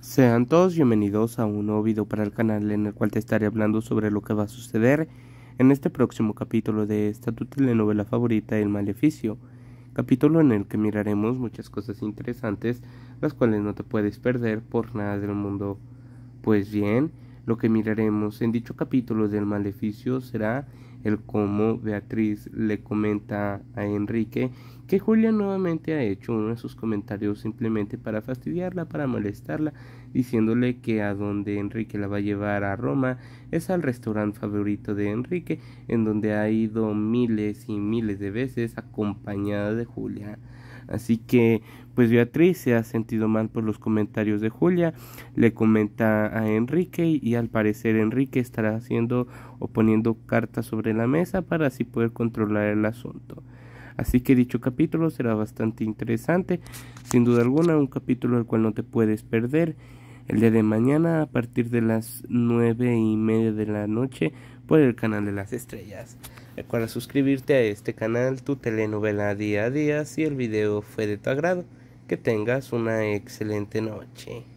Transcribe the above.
Sean todos bienvenidos a un nuevo video para el canal en el cual te estaré hablando sobre lo que va a suceder en este próximo capítulo de esta tu telenovela favorita El Maleficio, capítulo en el que miraremos muchas cosas interesantes las cuales no te puedes perder por nada del mundo. Pues bien, lo que miraremos en dicho capítulo del maleficio será el cómo Beatriz le comenta a Enrique que Julia nuevamente ha hecho uno de sus comentarios simplemente para fastidiarla, para molestarla, diciéndole que a donde Enrique la va a llevar a Roma es al restaurante favorito de Enrique, en donde ha ido miles y miles de veces acompañada de Julia. Así que pues Beatriz se ha sentido mal por los comentarios de Julia, le comenta a Enrique y al parecer Enrique estará haciendo o poniendo cartas sobre la mesa para así poder controlar el asunto. Así que dicho capítulo será bastante interesante, sin duda alguna un capítulo al cual no te puedes perder. El día de mañana a partir de las nueve y media de la noche por el canal de las estrellas. Eh, Recuerda suscribirte a este canal, tu telenovela día a día, si el video fue de tu agrado. Que tengas una excelente noche.